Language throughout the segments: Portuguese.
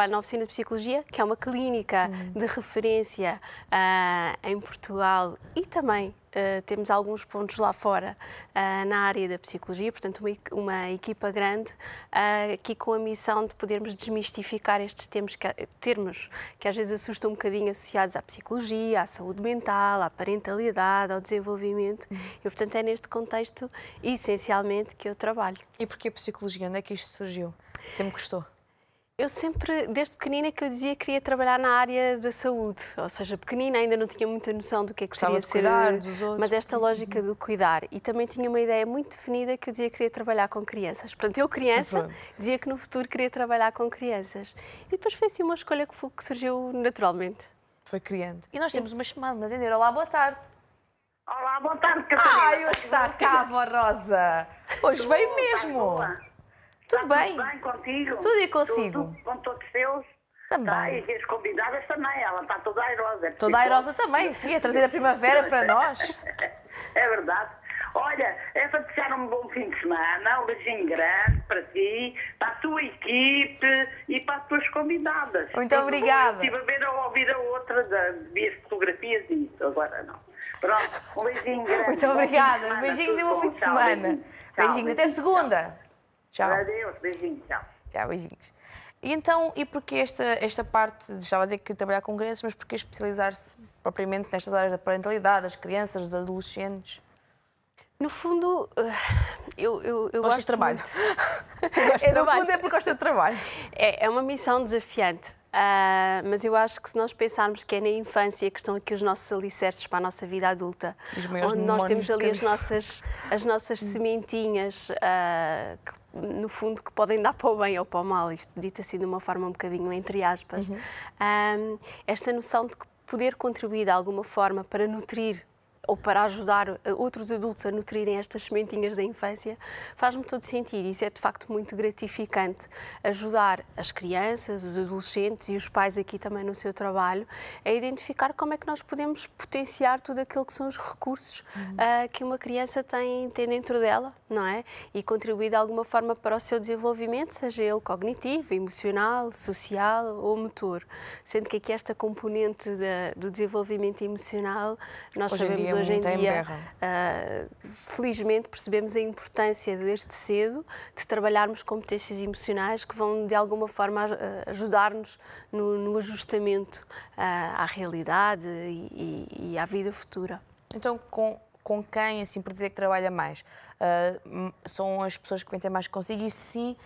trabalho na Oficina de Psicologia, que é uma clínica uhum. de referência uh, em Portugal e também Uh, temos alguns pontos lá fora uh, na área da psicologia, portanto, uma, uma equipa grande uh, aqui com a missão de podermos desmistificar estes termos que, termos que às vezes assustam um bocadinho associados à psicologia, à saúde mental, à parentalidade, ao desenvolvimento. Uhum. E, portanto, é neste contexto essencialmente que eu trabalho. E porquê psicologia? Onde é que isto surgiu? Sempre gostou? eu sempre, desde pequenina, é que eu dizia que queria trabalhar na área da saúde. Ou seja, pequenina ainda não tinha muita noção do que é que Gostava seria cuidar ser. Dos outros. Mas esta uhum. lógica do cuidar. E também tinha uma ideia muito definida que eu dizia que queria trabalhar com crianças. Portanto, eu, criança, dizia que no futuro queria trabalhar com crianças. E depois foi assim uma escolha que, foi, que surgiu naturalmente. Foi criando. E nós temos uma chamada de atender. Olá, boa tarde. Olá, boa tarde, Catarina. Ai, hoje está cá, avó Rosa. Hoje veio mesmo. Opa. Tá tudo bem? bem contigo? Tudo e consigo. Tudo, com todos os seus. Também. Tá, e as convidadas também, ela está toda airosa. Toda airosa também, sim, a trazer a primavera para nós. É verdade. Olha, é para desejar um bom fim de semana, um beijinho grande para ti, para a tua equipe e para as tuas convidadas. Muito obrigada. Estive a ver ou ouvir a outra de fotografias e isso, agora não. Pronto, um beijinho grande. Muito obrigada, beijinhos e um bom fim de semana. Beijinhos, até segunda. Tchau. Adeus, beijinhos, tchau. Tchau, beijinhos. E então, e porquê esta, esta parte, estava a dizer que trabalhar com crianças, mas porquê especializar-se propriamente nestas áreas da parentalidade, das crianças, dos adolescentes? No fundo, eh, eu, eu, eu gosto de trabalho. Muito... eu gosto de é, trabalho. No fundo é porque gosto de trabalho. É, é uma missão desafiante. Uh, mas eu acho que se nós pensarmos que é na infância que estão aqui os nossos alicerces para a nossa vida adulta, onde nós temos ali as nossas, as nossas sementinhas, uh, que, no fundo, que podem dar para o bem ou para o mal, isto dito assim de uma forma um bocadinho entre aspas, uhum. Ah, esta noção de poder contribuir de alguma forma para nutrir ou para ajudar eh, outros adultos a nutrirem estas sementinhas da infância, faz-me todo sentido. Isso é de facto muito gratificante. Ajudar as crianças, os adolescentes e os pais aqui também no seu trabalho a identificar como é que nós podemos potenciar tudo aquilo que são os recursos uhum. uh, que uma criança tem, tem dentro dela, não é? E contribuir de alguma forma para o seu desenvolvimento, seja ele cognitivo, emocional, social ou motor. Sendo que aqui esta componente do desenvolvimento emocional, nós Hoje sabemos hoje em dia, uh, felizmente, percebemos a importância deste cedo de trabalharmos competências emocionais que vão, de alguma forma, ah, ajudar-nos no, no, ajustamento uh, à realidade e, e, à vida futura. Então, com, com quem, assim por dizer, que trabalha mais? Uh, são as pessoas que vêm ter mais consigo e, sim,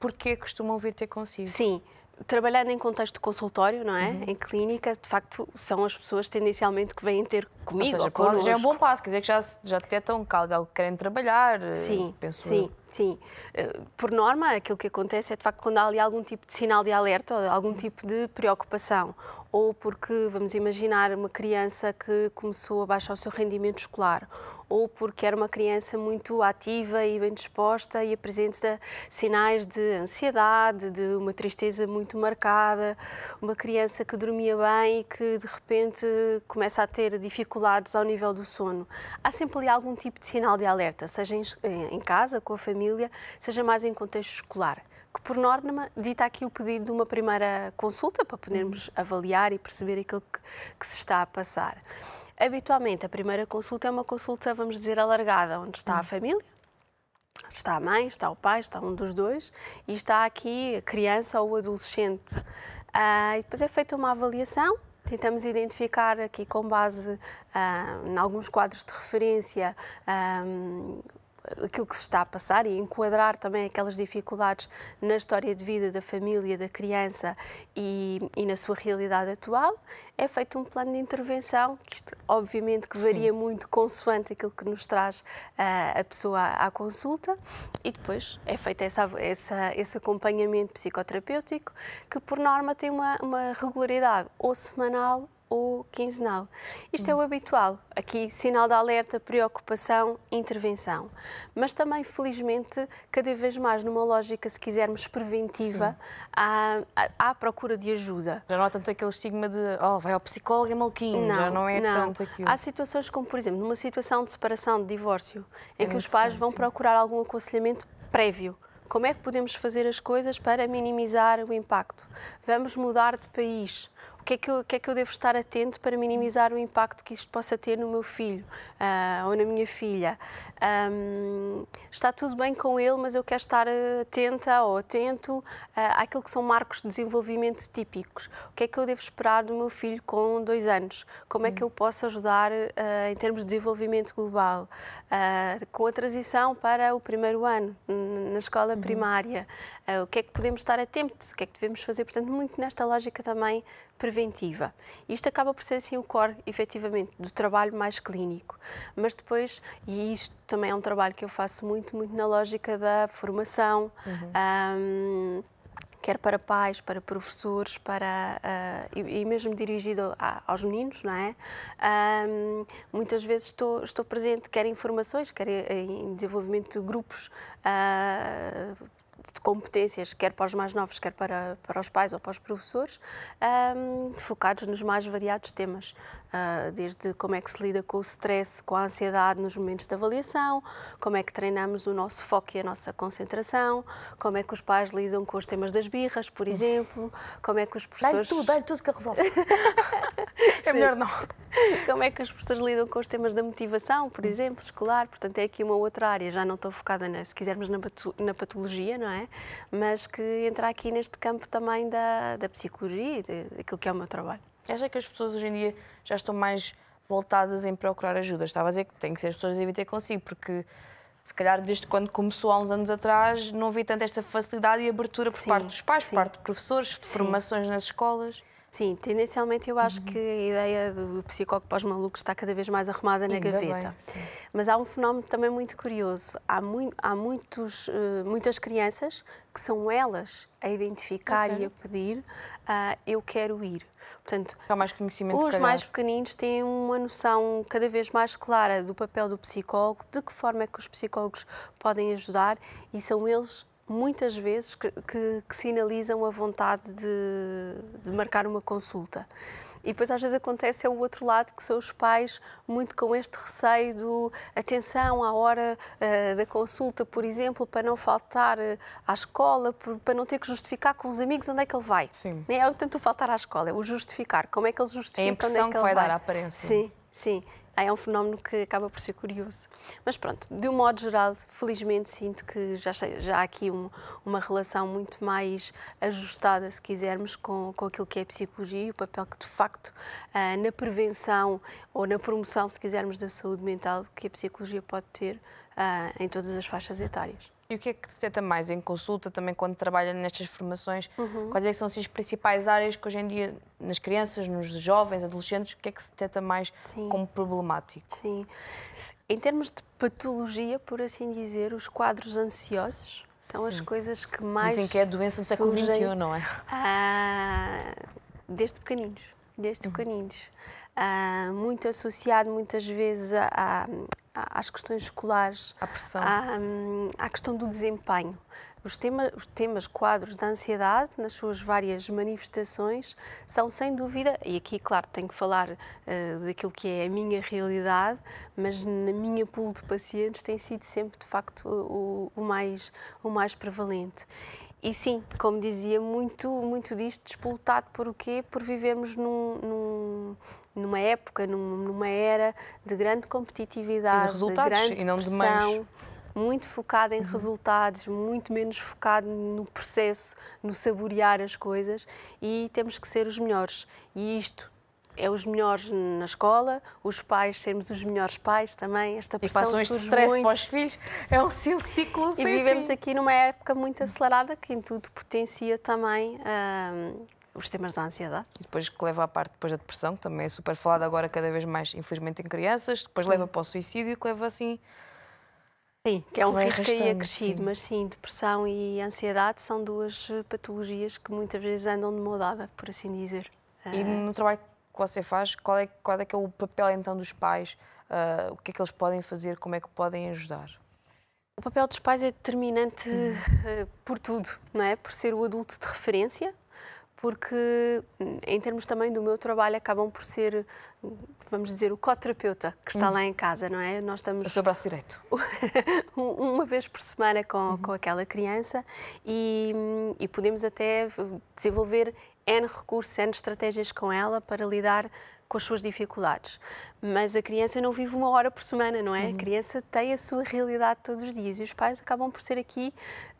porque costumam vir ter consigo? Sim trabalhando em contexto de consultório, não é? Uhum. Em clínica, de facto, são as pessoas tendencialmente que vêm ter comigo seja, connosco. já é um bom passo, quer dizer que já, já detectam é que é algo que querem trabalhar. Eh, sim, penso sim, eu. sim. Eh, por norma, aquilo que acontece é de facto quando há ali algum tipo de sinal de alerta ou algum tipo de preocupação. Ou porque, vamos imaginar, uma criança que começou a baixar o seu rendimento escolar, ou porque era uma criança muito ativa e bem disposta e apresenta sinais de ansiedade, de uma tristeza muito marcada, uma criança que dormia bem e que de repente começa a ter dificuldades dificuldades ao nível do sono, há sempre ali algum tipo de sinal de alerta, seja eh, em casa, com a família, seja mais em contexto escolar que por norma dita aqui o pedido de uma primeira consulta para podermos uhum. avaliar e perceber aquilo que, que, se está a passar. Habitualmente, a primeira consulta é uma consulta, vamos dizer, alargada, onde está a uhum. família, está a mãe, está o pai, está um dos dois e está aqui a criança ou o adolescente. Ah, e depois é feita uma avaliação Tentamos identificar aqui, com base ah, em alguns quadros de referência, ah, aquilo que se está a passar e enquadrar também aquelas dificuldades na história de vida da família, da criança e, e na sua realidade atual, é feito um plano de intervenção, que isto, obviamente que varia Sim. muito consoante aquilo que nos traz uh, a pessoa à, à, consulta, e depois é feito essa, essa, esse acompanhamento psicoterapêutico, que por norma tem uma, uma regularidade ou semanal ou quinzenal. Isto é hum. o habitual, aqui sinal de alerta, preocupação, intervenção. Mas também, felizmente, cada vez mais numa lógica, se quisermos, preventiva, há à, procura de ajuda. Já não há tanto aquele estigma de oh, vai ao psicólogo é malquinho. não, já não é não. tanto aquilo. Há situações como, por exemplo, numa situação de separação, de divórcio, em é que os pais vão procurar algum aconselhamento prévio. Como é que podemos fazer as coisas para minimizar o impacto? Vamos mudar de país que, é que, eu, que é que eu devo estar atento para minimizar o impacto que isto possa ter no meu filho uh, ou na minha filha? Um, está tudo bem com ele, mas eu quero estar atenta ou atento uh, àquilo que são marcos de desenvolvimento típicos. O que é que eu devo esperar do meu filho com dois anos? Como é que eu posso ajudar uh, em termos de desenvolvimento global? Uh, com a transição para o primeiro ano, na escola uhum. primária, o que é que podemos estar atentos? O que é que devemos fazer? Portanto, muito nesta lógica também preventiva. Isto acaba por ser assim o core, efetivamente, do trabalho mais clínico. Mas depois, e isto também é um trabalho que eu faço muito, muito na lógica da formação. Uhum. Um, quer para pais, para professores, para uh, e, e, mesmo dirigido a, aos meninos, não é? Um, muitas vezes estou, estou presente, quer em formações, quer em desenvolvimento de grupos. Uh, de competências, quer para os mais novos, quer para, para os pais ou para os professores, um, focados nos mais variados temas. Ah, desde como é que se lida com o stress, com a ansiedade nos momentos de avaliação, como é que treinamos o nosso foco e a nossa concentração, como é que os pais lidam com os temas das birras, por exemplo, como é que os professores... Dá-lhe tudo, dá-lhe tudo que resolve. é melhor não. Como é que os professores lidam com os temas da motivação, por hum. exemplo, escolar, portanto é aqui uma outra área, já não estou focada, na, se quisermos, na patologia, não é? Mas que entra aqui neste campo também da, da psicologia e daquilo que é o meu trabalho. Acha que as pessoas hoje em dia já estão mais voltadas em procurar ajuda? Estava a dizer que tem que ser as pessoas devem ter consigo, porque se calhar desde quando começou há uns anos atrás não havia tanta esta facilidade e abertura por sim, parte dos pais, sim. por parte de professores, de formações nas escolas. Sim, tendencialmente eu acho uhum. que a ideia do psicólogo pós-maluco malucos está cada vez mais arrumada na gaveta. Bem, Mas há um fenómeno também muito curioso. Há, há muitos, eh, muitas crianças que são elas a identificar e a pedir uh, eu quero ir. Portanto, Há é mais conhecimento, os mais pequeninos têm uma noção cada vez mais clara do papel do psicólogo, de que forma é que os psicólogos podem ajudar e são eles muitas vezes que, que, que sinalizam a vontade de, de marcar uma consulta. E depois às vezes acontece é o outro lado, que são os pais muito com este receio do atenção à hora uh, da consulta, por exemplo, para não faltar eh, à escola, por, para não ter que justificar com os amigos onde é que ele vai. Sim. Não né? é tanto faltar à escola, é o justificar. Como é que ele justifica? É a é impressão que, que vai dar à aparência. Sim, sim é um fenómeno que acaba por ser curioso. Mas pronto, de um modo geral, felizmente sinto que já, já há aqui um, uma relação muito mais ajustada, se quisermos, com, com aquilo que é a psicologia e o papel que, de facto, eh, na prevenção ou na promoção, se quisermos, da saúde mental que a psicologia pode ter eh, em todas as faixas etárias. E o que é que se tenta mais em consulta, também quando trabalha nestas formações? Uhum. Quais é são assim, as principais áreas que hoje em dia, nas crianças, nos jovens, adolescentes, o que é que se tenta mais Sim. como problemático? Sim. Em termos de patologia, por assim dizer, os quadros ansiosos são Sim. as coisas que mais. Dizem que é a doença do século XXI, não é? Ah, desde pequeninos. Desde uhum. pequeninos. Ah, muito associado muitas vezes a, a às questões escolares, à, pressão. À, hum, à questão do desempenho. Os, tema, os temas, quadros da ansiedade, nas suas várias manifestações, são sem dúvida, e aqui, claro, tenho que falar uh, daquilo que é a minha realidade, mas na minha pool de pacientes tem sido sempre, de facto, o, o mais, o mais prevalente. E sim, como dizia, muito, muito disto despoltado por o quê? Por vivermos num, num, numa época, num, numa era de grande competitividade, de, resultados, de grande e não de muito focada em uhum. resultados, muito menos focado no processo, no saborear as coisas e temos que ser os melhores. E isto é os melhores na escola, os pais sermos os melhores pais também, esta pressão e de stress muito. para os filhos, é um ciclo sem E vivemos fim. aqui numa época muito acelerada que em tudo potencia também ah, os temas da ansiedade. E depois que leva à parte depois da depressão, que também é super falada agora cada vez mais, infelizmente, em crianças, depois sim. leva para o suicídio, que leva assim... Sim, que é um risco aí acrescido, sim. mas sim, depressão e ansiedade são duas patologias que muitas vezes andam de mão dada, por assim dizer. E ah, no trabalho que você faz, qual é, qual é que é o papel então dos pais? Uh, o que é que eles podem fazer? Como é que podem ajudar? O papel dos pais é determinante hum. por tudo, não é? Por ser o adulto de referência, porque hum, em termos também do meu trabalho acabam por ser, vamos dizer, o coterapeuta que está lá em casa, não é? Nós estamos... O seu braço direito. uma vez por semana com, com aquela criança e, hum, e podemos até desenvolver N recursos, N estratégias com ela para lidar com as suas dificuldades. Mas a criança não vive uma hora por semana, não é? Uhum. A criança tem a sua realidade todos os dias e os pais acabam por ser aqui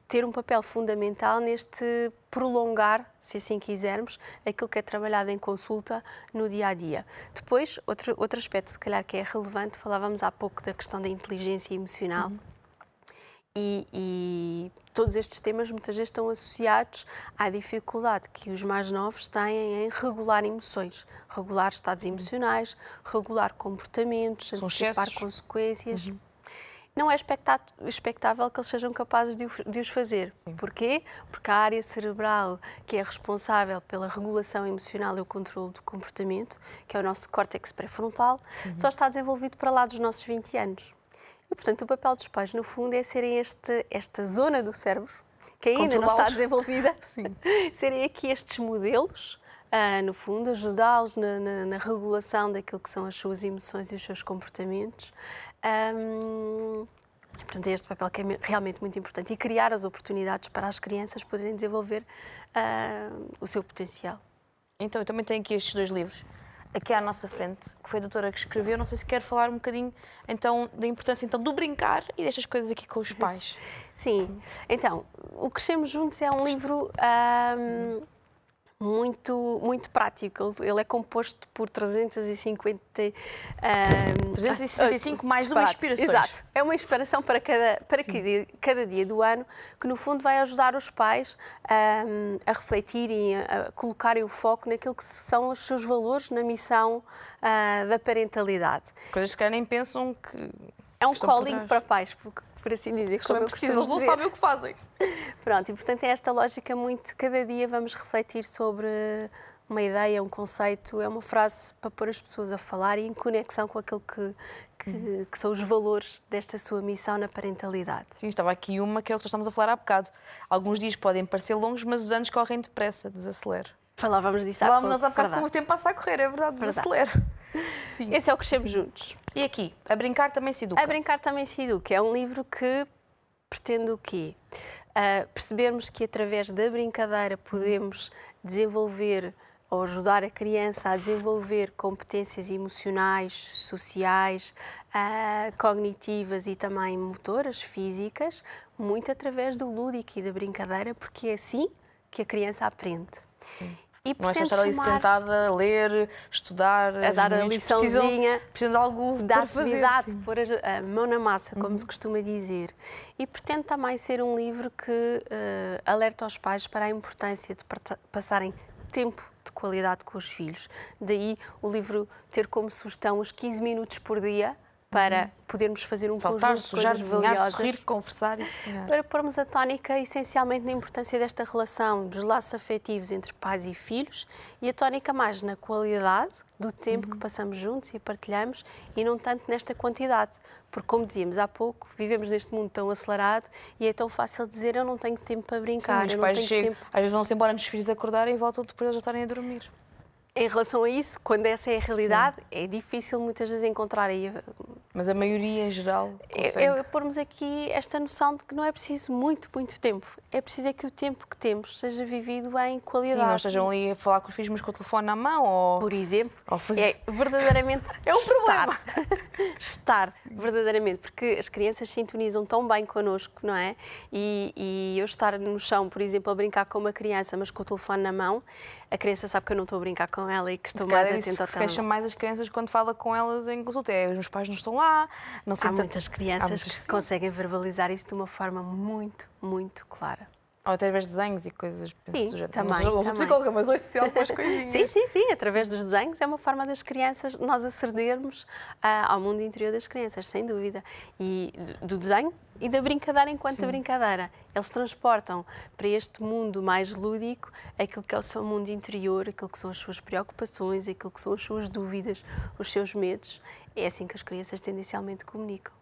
ter um papel fundamental neste prolongar, se assim quisermos, aquilo que é trabalhado em consulta no dia a dia. Depois, outro, outro aspecto, se calhar, que é relevante, falávamos há pouco da questão da inteligência emocional. Uhum. E, e, todos estes temas muitas vezes estão associados à dificuldade que os mais novos têm em regular emoções, regular estados uhum. emocionais, regular comportamentos, São antecipar excessos. consequências. Uhum. Não é expectável que eles sejam capazes de, os fazer. Sim. Porquê? Porque a área cerebral que é responsável pela regulação emocional e o controle do comportamento, que é o nosso córtex pré-frontal, uhum. só está desenvolvido para lá dos nossos 20 anos. E, portanto, o papel dos pais, no fundo, é serem este, esta zona do cérebro que ainda não está desenvolvida, serem aqui estes modelos, ah, no fundo, ajudá-los na, na, na, regulação daquilo que são as suas emoções e os seus comportamentos. Um, portanto, é este papel que é realmente muito importante e criar as oportunidades para as crianças poderem desenvolver ah, o seu potencial. Então, eu também tenho aqui estes dois livros aqui à nossa frente, que foi a doutora que escreveu. Não sei se quer falar um bocadinho então da importância então do brincar e destas coisas aqui com os pais. Sim, então, O Crescemos Juntos é um livro. Um muito, muito prático. Ele é composto por 350. Um, 365 mais uma inspiração. Exato. É uma inspiração para, cada, para cada, cada, dia do ano, que no fundo vai ajudar os pais um, a refletirem, a colocarem o foco naquilo que são os seus valores na missão uh, da parentalidade. Coisas que nem pensam que é um calling para pais, porque por assim dizer. Que também eles não sabem o que fazem. Pronto, e portanto é esta lógica muito, cada dia vamos refletir sobre uma ideia, um conceito, é uma frase para pôr as pessoas a falar e em conexão com aquilo que, que, uhum. que são os valores desta sua missão na parentalidade. Sim, estava aqui uma que é o que estamos a falar há bocado. Alguns dias podem parecer longos, mas os anos correm depressa, desacelera. Falávamos disso há Falávamos pouco. Falávamos há bocado como o tempo passa a correr, é verdade, desacelera. Verdade. Sim. Esse é o Crescemos Sim. Juntos. E aqui, A Brincar Também Se Educa. A Brincar Também Se Educa é um livro que pretende o quê? Uh, percebermos que através da brincadeira podemos desenvolver ou ajudar a criança a desenvolver competências emocionais, sociais, uh, cognitivas e também motoras, físicas, muito através do lúdico e da brincadeira, porque é assim que a criança aprende. Sim. E não é só estar ali sentada a ler, estudar, a dar a liçãozinha, precisam de algo da atividade, pôr a mão na massa, como uhum. se costuma dizer. E pretende também ser um livro que uh, alerta os pais para a importância de passarem tempo de qualidade com os filhos. Daí o livro ter como sugestão os 15 minutos por dia para uhum. podermos fazer um Saltar, conjunto de coisas valiosas. Sorrir, conversar e é. Para pormos a tónica essencialmente na importância desta relação dos laços afetivos entre pais e filhos e a tónica mais na qualidade do tempo uhum. que passamos juntos e partilhamos e não tanto nesta quantidade. Porque, como dizíamos há pouco, vivemos neste mundo tão acelerado e é tão fácil dizer eu não tenho tempo para brincar. Sim, os pais chegam, tempo... às vezes vão-se embora nos filhos acordarem e voltam depois eles já estarem a dormir em relação a isso, quando essa é a realidade, Sim. é difícil muitas vezes encontrar aí. Eh, mas a maioria em geral. É, Eu, pormos aqui esta noção de que não é preciso muito, muito tempo. É preciso é que o tempo que temos seja vivido em qualidade. Sim, não estejam ali a falar com os filhos, mas com o telefone na mão. Ou... Por exemplo, ou fazer... é verdadeiramente. é um problema. Estar, verdadeiramente, porque as crianças sintonizam tão bem connosco, não é? E, e eu estar no chão, por exemplo, a brincar com uma criança, mas com o telefone na mão, a criança sabe que eu não estou a brincar com com ela e que estou mais é atenta isso ao que tema. fecha mais as crianças quando fala com elas em consulta. É, os pais não estão lá, não Há muitas crianças Há muitas que sim. conseguem verbalizar isso de uma forma muito, muito clara. Ou através de desenhos e coisas sim, do também, mas, não psicóloga, mas hoje social com as coisinhas. sim, sim, sim. Através dos desenhos é uma forma das crianças, nós acedermos uh, ao mundo interior das crianças, sem dúvida. E do desenho e da brincadeira enquanto sim. brincadeira. Eles transportam para este mundo mais lúdico aquilo que é o seu mundo interior, aquilo que são as suas preocupações, aquilo que são as suas dúvidas, os seus medos. É assim que as crianças tendencialmente comunicam.